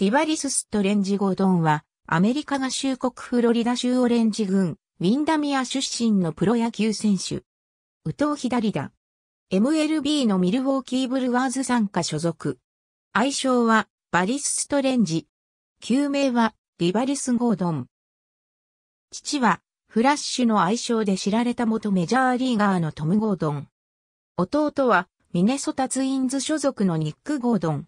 ディバリス・ストレンジ・ゴードンは、アメリカ合衆国フロリダ州オレンジ郡、ウィンダミア出身のプロ野球選手。右投左打。MLB のミルウォーキー・ブルワーズ参加所属。愛称は、バリス・ストレンジ。旧名は、ディバリス・ゴードン。父は、フラッシュの愛称で知られた元メジャーリーガーのトム・ゴードン。弟は、ミネソタツインズ所属のニック・ゴードン。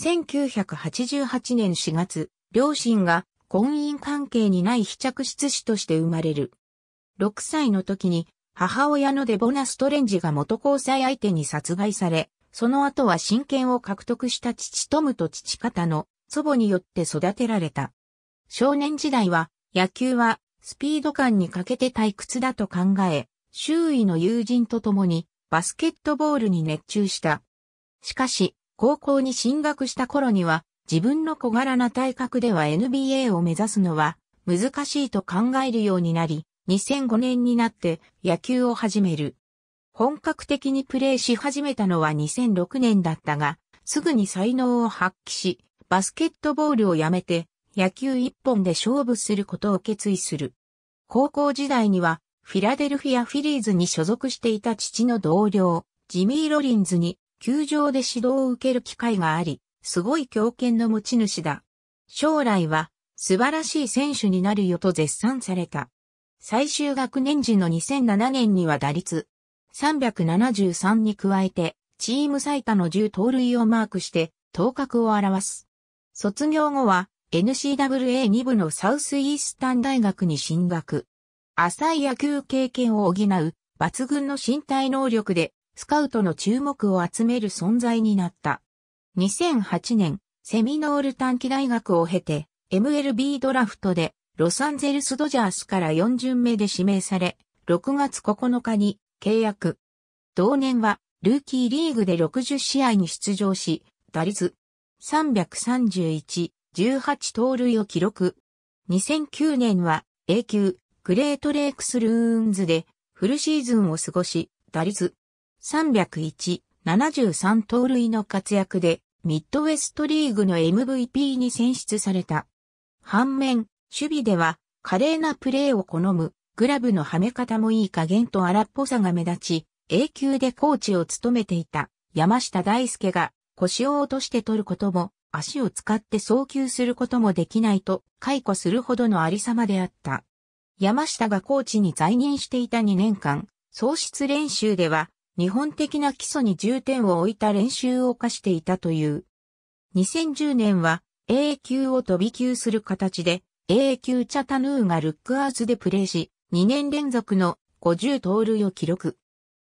1988年4月、両親が婚姻関係にない非着室子として生まれる。6歳の時に母親のデボナ・ストレンジが元交際相手に殺害され、その後は親権を獲得した父トムと父方の祖母によって育てられた。少年時代は野球はスピード感に欠けて退屈だと考え、周囲の友人と共にバスケットボールに熱中した。しかし、高校に進学した頃には、自分の小柄な体格では NBA を目指すのは難しいと考えるようになり、2005年になって野球を始める。本格的にプレーし始めたのは2006年だったが、すぐに才能を発揮し、バスケットボールをやめて野球一本で勝負することを決意する。高校時代にはフィラデルフィアフィリーズに所属していた父の同僚、ジミー・ロリンズに球場で指導を受ける機会があり、すごい強権の持ち主だ。将来は素晴らしい選手になるよと絶賛された。最終学年時の2007年には打率373に加えて、チーム最多の10盗塁をマークして、頭角を表す。卒業後は、n c w a 2部のサウスイースタン大学に進学。浅い野球経験を補う、抜群の身体能力で、スカウトの注目を集める存在になった。2008年、セミノール短期大学を経て、MLB ドラフトで、ロサンゼルスドジャースから4巡目で指名され、6月9日に契約。同年は、ルーキーリーグで60試合に出場し、打率331、18盗塁を記録。2009年は A 級グレートレイクスルーンズでフルシーズンを過ごし、打率301、73盗塁の活躍で、ミッドウェストリーグの MVP に選出された。反面、守備では、華麗なプレーを好む、グラブのはめ方もいい加減と荒っぽさが目立ち、永久でコーチを務めていた山下大輔が腰を落として取ることも、足を使って送球することもできないと解雇するほどのありさまであった。山下がコーチに在任していた2年間、創出練習では日本的な基礎に重点を置いた練習を課していたという。2010年は A 級を飛び級する形で A 級チャタヌーがルックアーズでプレーし、2年連続の50盗塁を記録。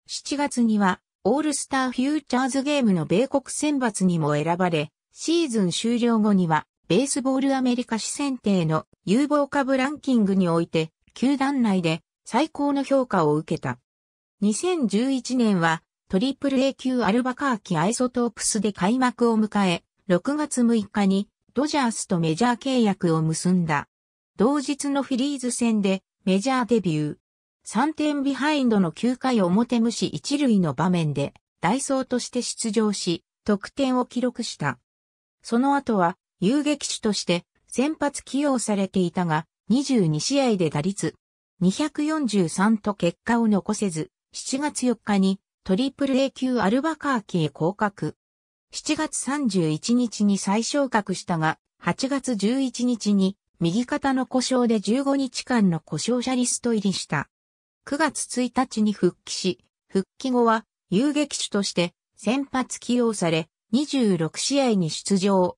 7月にはオールスターフューチャーズゲームの米国選抜にも選ばれ、シーズン終了後にはベースボールアメリカ市選定の有望株ランキングにおいて、球団内で最高の評価を受けた。2011年はトリプル A 級アルバカーキアイソトープスで開幕を迎え、6月6日にドジャースとメジャー契約を結んだ。同日のフィリーズ戦でメジャーデビュー。3点ビハインドの9回表無視一塁の場面で、ダイソーとして出場し、得点を記録した。その後は、遊撃手として先発起用されていたが、22試合で打率243と結果を残せず、7月4日にトリプル A 級アルバカーキへ降格。7月31日に再昇格したが、8月11日に右肩の故障で15日間の故障者リスト入りした。9月1日に復帰し、復帰後は遊撃手として先発起用され、26試合に出場。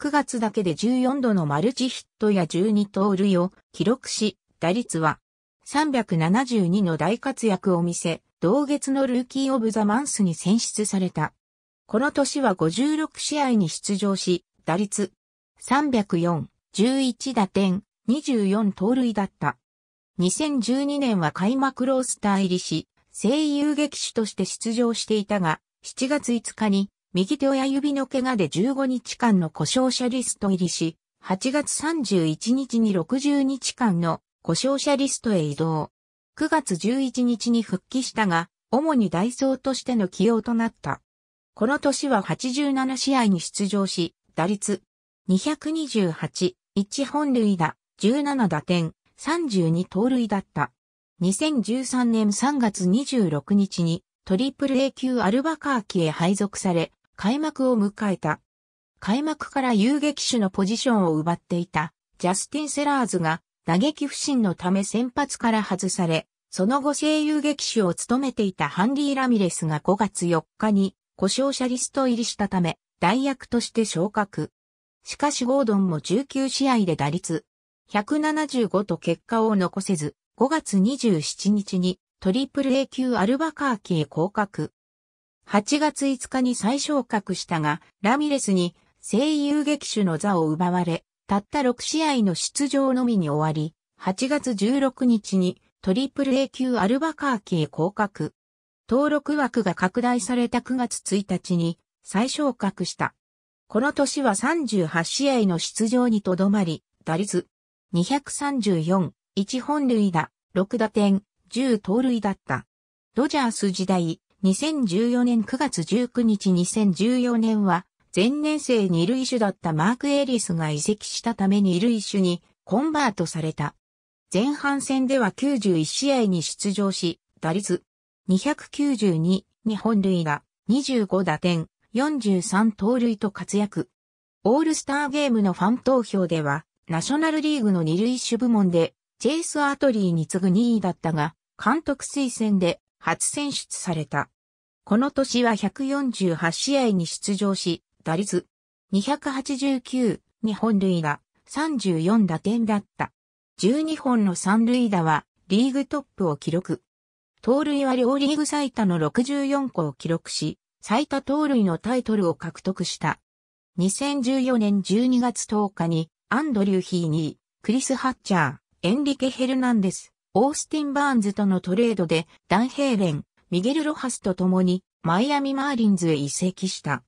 9月だけで14度のマルチヒットや12盗塁を記録し、打率は372の大活躍を見せ、同月のルーキー・オブ・ザ・マンスに選出された。この年は56試合に出場し、打率304、11打点、24盗塁だった。2012年は開幕ロースター入りし、声優劇手として出場していたが、7月5日に右手親指の怪我で15日間の故障者リスト入りし、8月31日に60日間の故障者リストへ移動。9月11日に復帰したが、主にダイソーとしての起用となった。この年は87試合に出場し、打率228、1本塁打、17打点、32盗塁だった。2013年3月26日にトリプル A 級アルバカーキへ配属され、開幕を迎えた。開幕から遊撃手のポジションを奪っていたジャスティン・セラーズが打撃不振のため先発から外され、その後声優劇手を務めていたハンディ・ラミレスが5月4日に故障者リスト入りしたため、代役として昇格。しかしゴードンも19試合で打率175と結果を残せず、5月27日にトリプル A 級アルバカーキへ降格。8月5日に再昇格したが、ラミレスに声優劇手の座を奪われ、たった6試合の出場のみに終わり、8月16日にトリプル A 級アルバカーキへ降格。登録枠が拡大された9月1日に再昇格した。この年は38試合の出場にとどまり、打率234、1本塁打、6打点、10盗塁だった。ドジャース時代、2014年9月19日2014年は前年生二塁手だったマーク・エリスが移籍したために二塁手にコンバートされた。前半戦では91試合に出場し、打率292、日本塁打、25打点、43盗塁と活躍。オールスターゲームのファン投票では、ナショナルリーグの二塁手部門で、ジェイス・アートリーに次ぐ2位だったが、監督推薦で初選出された。この年は148試合に出場し、打率289二本塁打、34打点だった。12本の三塁打はリーグトップを記録。盗塁は両リーグ最多の64個を記録し、最多盗塁のタイトルを獲得した。2014年12月10日にアンドリュー・ヒーニー、クリス・ハッチャー、エンリケ・ヘルナンデス、オースティン・バーンズとのトレードでダンヘーレン、ミゲル・ロハスと共にマイアミ・マーリンズへ移籍した。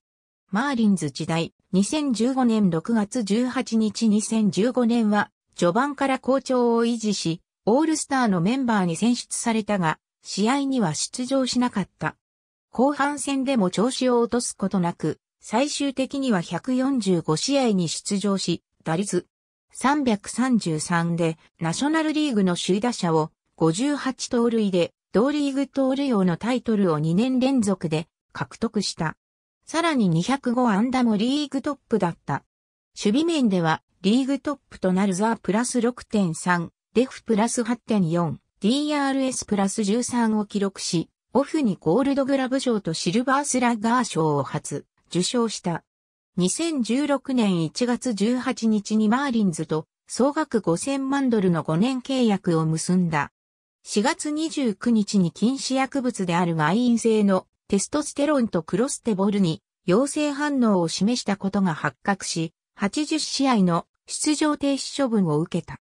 マーリンズ時代、2015年6月18日2015年は、序盤から好調を維持し、オールスターのメンバーに選出されたが、試合には出場しなかった。後半戦でも調子を落とすことなく、最終的には145試合に出場し、打率333でナショナルリーグの首位打者を58盗塁で同リーグ盗塁王のタイトルを2年連続で獲得した。さらに205安打もリーグトップだった。守備面ではリーグトップとなるザープラス6.3、デフプラス8.4、DRS プラス13を記録し、オフにゴールドグラブ賞とシルバースラッガー賞を初受賞した。2016年1月18日にマーリンズと総額5000万ドルの5年契約を結んだ。4月29日に禁止薬物であるワイン製のテストステロンとクロステボルに陽性反応を示したことが発覚し、80試合の出場停止処分を受けた。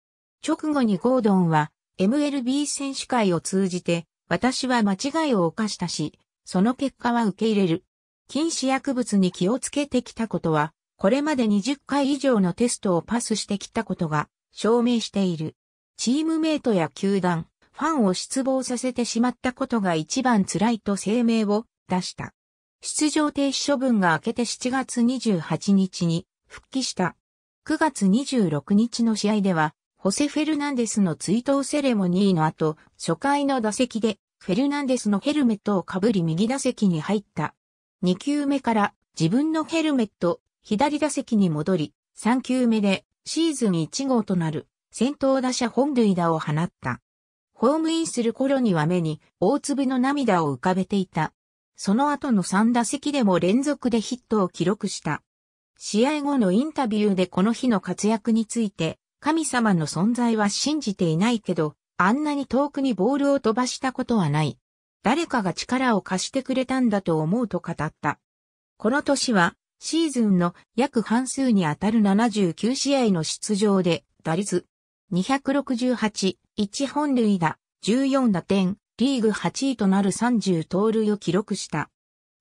直後にゴードンは MLB 選手会を通じて、私は間違いを犯したし、その結果は受け入れる。禁止薬物に気をつけてきたことは、これまで20回以上のテストをパスしてきたことが証明している。チームメイトや球団、ファンを失望させてしまったことが一番辛いと声明を出した。出場停止処分が明けて7月28日に復帰した。9月26日の試合では、ホセ・フェルナンデスの追悼セレモニーの後、初回の打席で、フェルナンデスのヘルメットをかぶり右打席に入った。2球目から自分のヘルメット、左打席に戻り、3球目でシーズン1号となる先頭打者本塁打を放った。ホームインする頃には目に大粒の涙を浮かべていた。その後の3打席でも連続でヒットを記録した。試合後のインタビューでこの日の活躍について、神様の存在は信じていないけど、あんなに遠くにボールを飛ばしたことはない。誰かが力を貸してくれたんだと思うと語った。この年は、シーズンの約半数にあたる79試合の出場で、打率268、1本塁打、14打点、リーグ8位となる30盗塁を記録した。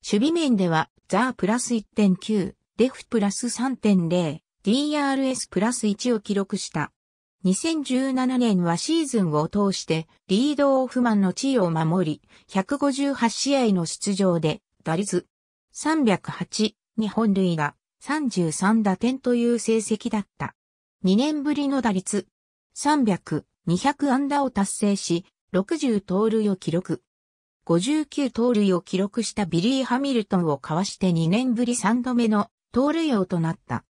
守備面では、ザープラス1.9、デフプラス3.0、DRS プラス1を記録した。2017年はシーズンを通してリードオフマンの地位を守り、158試合の出場で打率308、日本塁打33打点という成績だった。2年ぶりの打率300、200安打を達成し、60盗塁を記録。59盗塁を記録したビリー・ハミルトンをかわして2年ぶり3度目の盗塁王となった。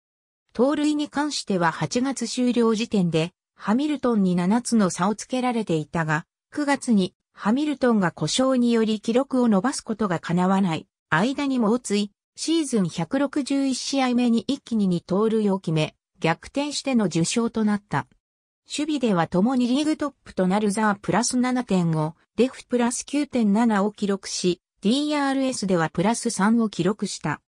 盗塁に関しては8月終了時点で、ハミルトンに7つの差をつけられていたが、9月にハミルトンが故障により記録を伸ばすことが叶わない間にも追、シーズン161試合目に一気に2盗塁を決め、逆転しての受賞となった。守備では共にリーグトップとなるザープラス7.5、デフプラス9.7を記録し、DRS ではプラス3を記録した。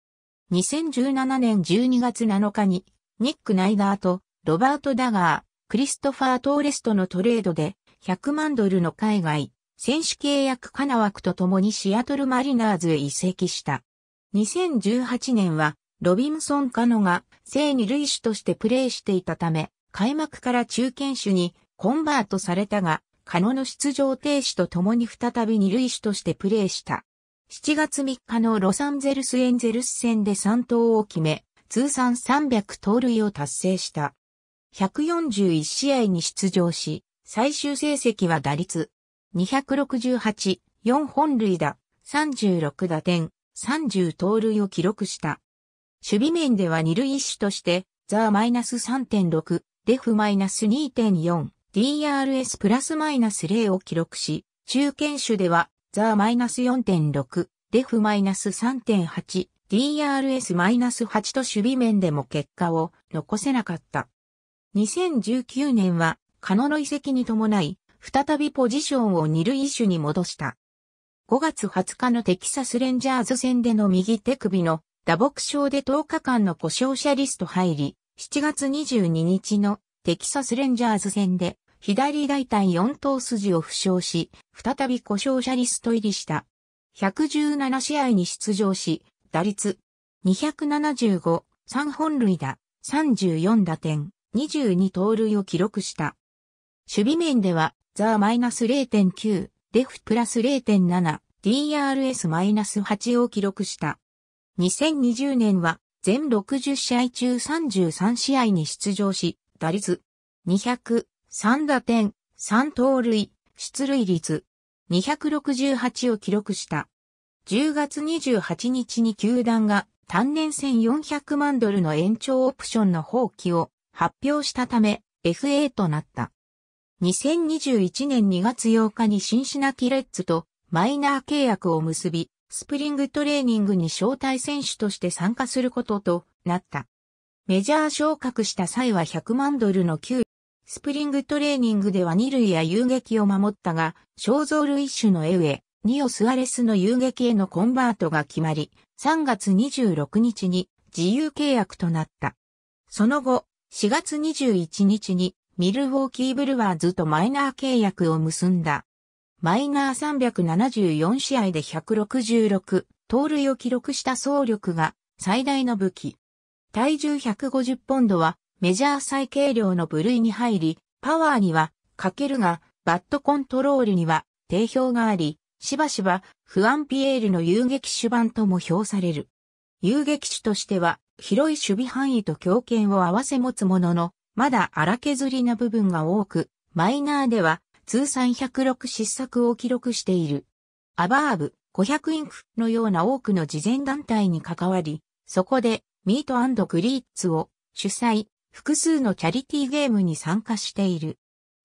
2017年12月7日に、ニック・ナイダーとロバート・ダガー、クリストファー・トーレストのトレードで、100万ドルの海外、選手契約カナワクと共にシアトルマリナーズへ移籍した。2018年は、ロビンソン・カノが、正二類種としてプレーしていたため、開幕から中堅手にコンバートされたが、カノの出場停止とともに再び二塁手としてプレーした。7月3日のロサンゼルスエンゼルス戦で3投を決め、通算300盗塁を達成した。141試合に出場し、最終成績は打率268、4本塁打、36打点、30盗塁を記録した。守備面では二塁手として、ザーマイナス3.6、デフマイナス -2.4、DRS プラスマイナス0を記録し、中堅種では、ザマイナス4.6、デフマイナス -3.8、DRS-8 マイナスと守備面でも結果を残せなかった。2019年は、カノの遺跡に伴い、再びポジションを二塁手に戻した。5月20日のテキサスレンジャーズ戦での右手首の打撲症で10日間の故障者リスト入り、7月22日のテキサスレンジャーズ戦で左大腿4頭筋を負傷し、再び故障者リスト入りした。117試合に出場し、打率275、3本塁打、34打点、22盗塁を記録した。守備面では、ザーマイナス0.9、デフプラス0.7、DRS マイナス8を記録した。2020年は全60試合中33試合に出場し、打率200、3打点、3盗塁、出塁率268を記録した。10月28日に球団が単年1 400万ドルの延長オプションの放棄を発表したため FA となった。2021年2月8日にシンシナキレッツとマイナー契約を結び、スプリングトレーニングに招待選手として参加することとなった。メジャー昇格した際は100万ドルの給スプリングトレーニングでは二塁や遊撃を守ったが、肖像類種のエウエ、ニオ・スアレスの遊撃へのコンバートが決まり、3月26日に自由契約となった。その後、4月21日にミルウォーキーブルワーズとマイナー契約を結んだ。マイナー374試合で166、盗塁を記録した総力が最大の武器。体重150ポンドはメジャー最軽量の部類に入り、パワーには欠けるが、バットコントロールには定評があり、しばしばフアンピエールの遊撃手版とも評される。遊撃手としては広い守備範囲と強肩を合わせ持つものの、まだ荒削りな部分が多く、マイナーでは通算106失策を記録している。アバーブ、500インクのような多くの慈善団体に関わり、そこでミートグリーツを主催、複数のチャリティーゲームに参加している。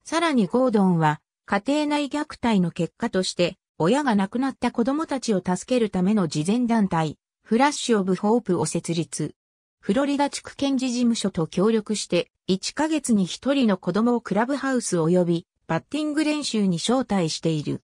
さらにゴードンは家庭内虐待の結果として親が亡くなった子供たちを助けるための慈善団体、フラッシュ・オブ・ホープを設立。フロリダ地区検事事務所と協力して1ヶ月に1人の子供をクラブハウス及びバッティング練習に招待している。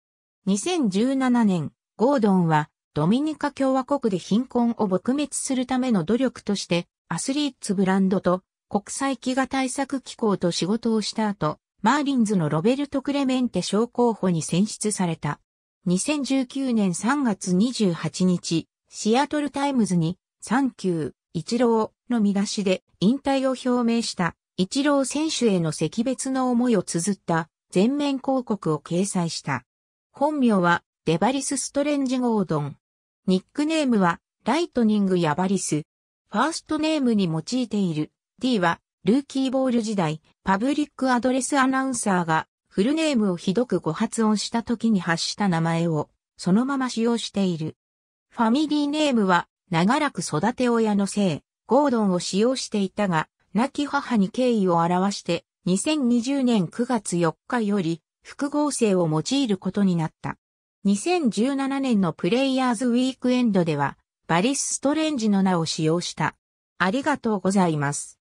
2017年、ゴードンはドミニカ共和国で貧困を撲滅するための努力として、アスリーツブランドと国際飢餓対策機構と仕事をした後、マーリンズのロベルト・クレメンテ賞候補に選出された。2019年3月28日、シアトルタイムズに、サンキュー、イチローの見出しで引退を表明した、イチロー選手への惜別の思いを綴った全面広告を掲載した。本名はデバリス・ストレンジ・ゴードン。ニックネームはライトニング・やバリス。ファーストネームに用いている D はルーキーボール時代パブリックアドレスアナウンサーがフルネームをひどくご発音した時に発した名前をそのまま使用している。ファミリーネームは長らく育て親のせい、ゴードンを使用していたが、亡き母に敬意を表して2020年9月4日より複合性を用いることになった。2017年のプレイヤーズウィークエンドでは、バリス・ストレンジの名を使用した。ありがとうございます。